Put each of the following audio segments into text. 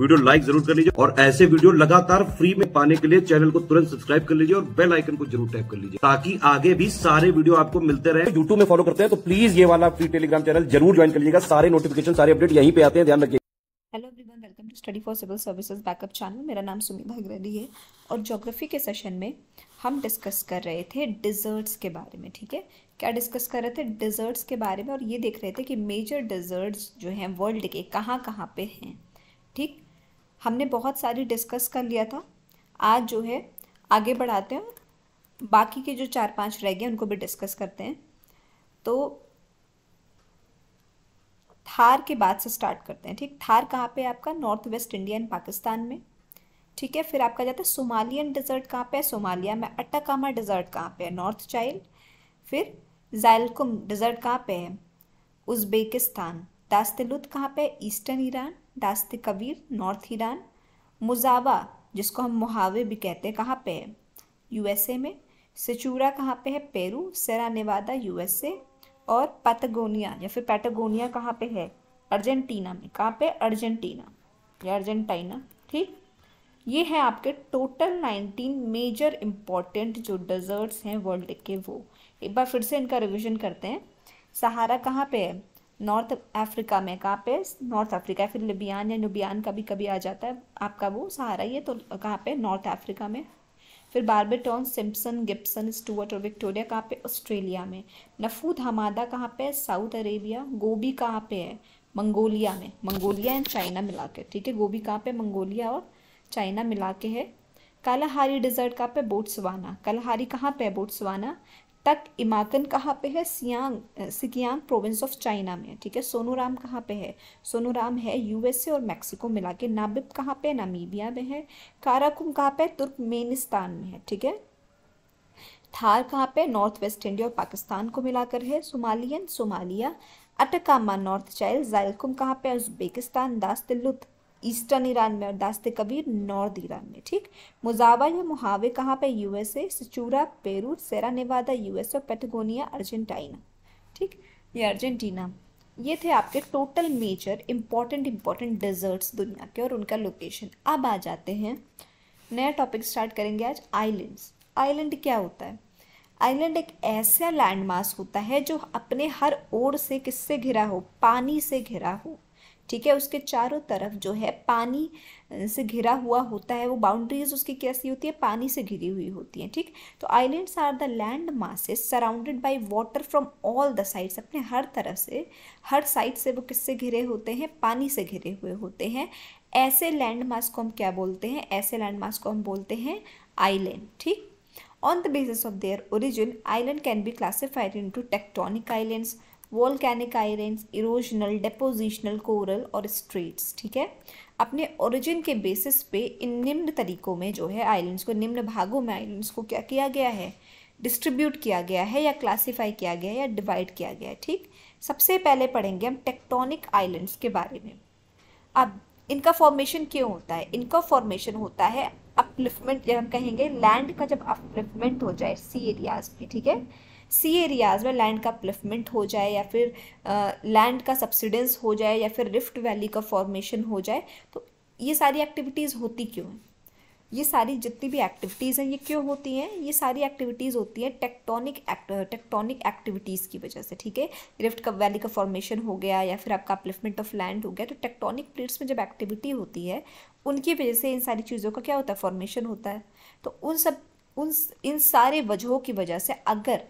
video like जरूर कर लीजिए और ऐसे वीडियो लगातार फ्री में पाने के लिए चैनल को तुरंत सब्सक्राइब कर लीजिए और बेल आइकन को जरूर टैप कर लीजिए ताकि आगे भी सारे वीडियो आपको मिलते रहे यूट्यूब में फॉलो करते हैं तो प्लीज ये वाला फ्री टेलीग्राम चैनल जरूर ज्वाइन कर लीजिएगा सारे नोटिफिकेशन सारे अपडेट यहीं पे आते हैं ध्यान रखिए hello everyone welcome to study for civil services backup channel मेरा नाम सुमिता अग्रवाली है और ज्योग्राफी के सेशन में हम डिस्कस कर रहे थे डिजर्ट्स के बारे में ठीक है क्या डिस्कस कर रहे थे डिजर्ट्स के बारे में और ये देख रहे थे कि मेजर डिजर्ट्स जो हैं वर्ल्ड के कहाँ कहाँ पे हैं ठीक हमने बहुत सारी डिस्कस कर लिया था आज जो है आगे बढ़ाते हैं बाकी के जो चार पांच रह गए उनको भी डिस्कस करते हैं तो थार के बाद से स्टार्ट करते हैं ठीक थार कहाँ पे है आपका north west India and Pakistan में ठीक है फिर आपका जाता है सोमालियन डिज़र्ट कहाँ पे है सोमालिया में अट्टाकामा डिज़र्ट कहाँ पे है नॉर्थ चाइल्ड फिर जायलकुम डिज़र्ट कहाँ पे है उज्बेकिस्तान दास्तलुत कहाँ पे है eastern Iran Dasht e Kavir north Iran Mojave जिसको हम मुहावे भी कहते हैं कहाँ पे है यूएसए में सिचूरा कहाँ पे है पेरू सेरा नेवादा यूएसए और पैटगोनिया या फिर पैटागोनिया कहाँ पे है अर्जेंटीना में कहाँ पे अर्जेंटीना या अर्जेंटाइना ठीक ये है आपके टोटल नाइनटीन मेजर इम्पॉर्टेंट जो डेजर्ट्स हैं वर्ल्ड के वो एक बार फिर से इनका रिविजन करते हैं सहारा कहाँ पे है नॉर्थ अफ्रीका में कहाँ पे नॉर्थ अफ्रीका फिर लिबियान या नुबियान भी कभी आ जाता है आपका वो सहारा ही है तो कहाँ पे नॉर्थ अफ्रीका में फिर बार्बेटॉन सिम्पसन गिप्सन स्टूअर्ट और विक्टोरिया कहाँ पे ऑस्ट्रेलिया में नफूद हमादा कहाँ पे है साउथ अरेबिया गोभी कहाँ पे है मंगोलिया में मंगोलिया एंड चाइना मिला के ठीक है गोभी कहाँ पे मंगोलिया और चाइना मिला के है कालाहारी डिजर्ट कहाँ पे बोट्सवाना कालाहारी कहाँ पे है बोट्सवाना तक इमाकन कहाँ पे है सियांग सिकियांग प्रोविंस ऑफ चाइना में ठीक है सोनूराम कहाँ पे है सोनूराम है यूएसए और मैक्सिको मिला के नाबिब कहाँ पे नामीबिया में है काराकुम कहाँ पे तुर्कमेनिस्तान में है ठीक है थार कहाँ पे नॉर्थ वेस्ट इंडिया और पाकिस्तान को मिलाकर है सोमालियन सोमालिया अटकामा नॉर्थ चाइल जायलकुम कहाँ पे Uzbekistan Dasht e Lut eastern Iran में और दास्ते कबीर नॉर्थ ईरान में ठीक मुजावा या मुहावे कहाँ पे USA Sechura Peru Sierra Nevada USA और पेटगोनिया अर्जेंटाइना ठीक ये अर्जेंटीना ये थे आपके total major important important deserts दुनिया के और उनका लोकेशन अब आ जाते हैं नया टॉपिक स्टार्ट करेंगे आज आइलैंड्स आइलैंड क्या होता है आइलैंड एक ऐसा लैंडमार्क होता है जो अपने हर ओर से किससे घिरा हो पानी से घिरा हो ठीक है उसके चारों तरफ जो है पानी से घिरा हुआ होता है वो बाउंड्रीज उसकी कैसी होती है पानी से घिरी हुई होती हैं ठीक तो islands are the land masses surrounded by water from all the sides अपने हर तरफ से हर साइड से वो किससे घिरे होते हैं पानी से घिरे हुए होते हैं ऐसे लैंड मास को हम क्या बोलते हैं ऐसे लैंड मास को हम बोलते हैं आइलैंड ठीक the the of their origin island can be be into tectonic islands volcanic irons erosional depositional coral और स्ट्रेट्स ठीक है अपने ओरिजिन के बेसिस पे इन निम्न तरीकों में जो है आइलैंड्स को निम्न भागों में आइलैंड्स को क्या किया गया है डिस्ट्रीब्यूट किया गया है या क्लासीफाई किया गया है या डिवाइड किया गया है ठीक सबसे पहले पढ़ेंगे हम टेक्टोनिक आइलैंड्स के बारे में अब इनका फॉर्मेशन क्यों होता है इनका फॉर्मेशन होता है अपलिफ्टमेंट जब हम कहेंगे लैंड का जब अपलिफ्टमेंट हो जाए सी एरियाज में ठीक है सी एरियाज़ में लैंड का प्लिफमेंट हो जाए या फिर लैंड का सब्सिडेंस हो जाए या फिर रिफ्ट वैली का फॉर्मेशन हो जाए तो ये सारी एक्टिविटीज़ होती क्यों हैं ये सारी जितनी भी एक्टिविटीज़ हैं ये क्यों होती हैं ये सारी एक्टिविटीज़ होती हैं टेक्टोनिक एक्ट टेक्टोनिक एक्टिविटीज़ की वजह से ठीक है रिफ्ट का वैली का फॉर्मेशन हो गया या फिर आपका अपलिफ्टमेंट ऑफ लैंड हो गया तो टेक्टोनिक प्लेट्स में जब एक्टिविटी होती है उनकी वजह से इन सारी चीज़ों का क्या होता है फॉर्मेशन होता है तो उन सब उन इन सारे वजहों की वजह से अगर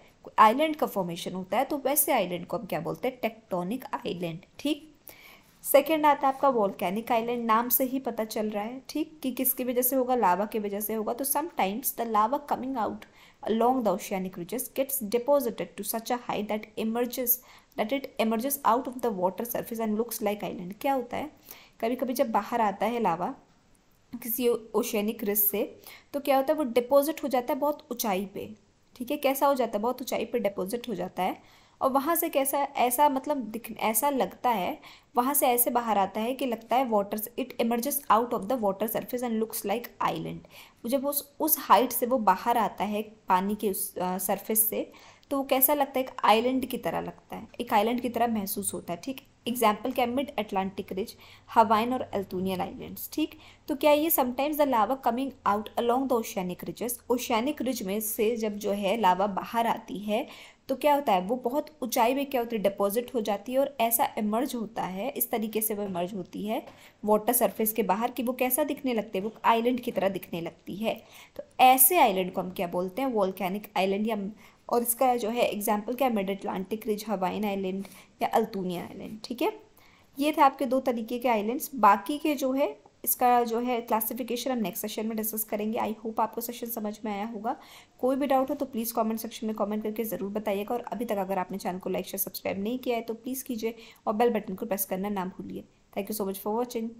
आइलैंड का फॉर्मेशन होता है तो वैसे आइलैंड को हम क्या बोलते हैं टेक्टोनिक आइलैंड ठीक सेकेंड आता है आपका वॉलकैनिक आइलैंड नाम से ही पता चल रहा है ठीक कि किसकी वजह से होगा लावा की वजह से होगा तो sometimes the lava coming out along the oceanic ridges gets deposited to such a high that emerges that it emerges out of the water surface and looks like island क्या होता है कभी कभी जब बाहर आता है लावा किसी ओशियनिक रिस से तो क्या होता है वो डिपॉजिट हो जाता है बहुत ऊंचाई पे ठीक है कैसा हो जाता है बहुत ऊंचाई पर डिपॉजिट हो जाता है और वहाँ से कैसा ऐसा मतलब दिख ऐसा लगता है वहाँ से ऐसे बाहर आता है कि लगता है water it emerges out of the water surface and looks like island जब उस उस हाइट से वो बाहर आता है पानी के उस सरफेस से तो वो कैसा लगता है एक आइलैंड की तरह लगता है एक आइलैंड की तरह महसूस होता है ठीक है एग्जाम्पल क्या मिड अटलांटिक रिज हवाइन और एल्तूनियन आइलैंड्स ठीक तो क्या ये sometimes the lava coming out along the oceanic ridges oceanic ridge में से जब जो है लावा बाहर आती है तो क्या होता है वो बहुत ऊंचाई में क्या होती है डिपॉजिट हो जाती है और ऐसा इमर्ज होता है इस तरीके से वो इमर्ज होती है वाटर सरफेस के बाहर कि वो कैसा दिखने लगते हैं वो आइलैंड की तरह दिखने लगती है तो ऐसे आइलैंड को हम क्या बोलते हैं वॉल्केनिक आइलैंड या और इसका जो है एग्जाम्पल क्या है mid Atlantic ridge Hawaiian island या अल्तूनिया आइलैंड ठीक है ये थे आपके दो तरीके के आइलैंड्स बाकी के जो है इसका जो है क्लासिफिकेशन हम नेक्स्ट सेशन में डिस्कस करेंगे आई होप आपको सेशन समझ में आया होगा कोई भी डाउट हो तो प्लीज़ कमेंट सेक्शन में कमेंट करके ज़रूर बताइएगा और अभी तक अगर आपने चैनल को लाइक शेयर सब्सक्राइब नहीं किया है तो प्लीज़ कीजिए और बेल बटन को प्रेस करना ना भूलिए thank you so much for watching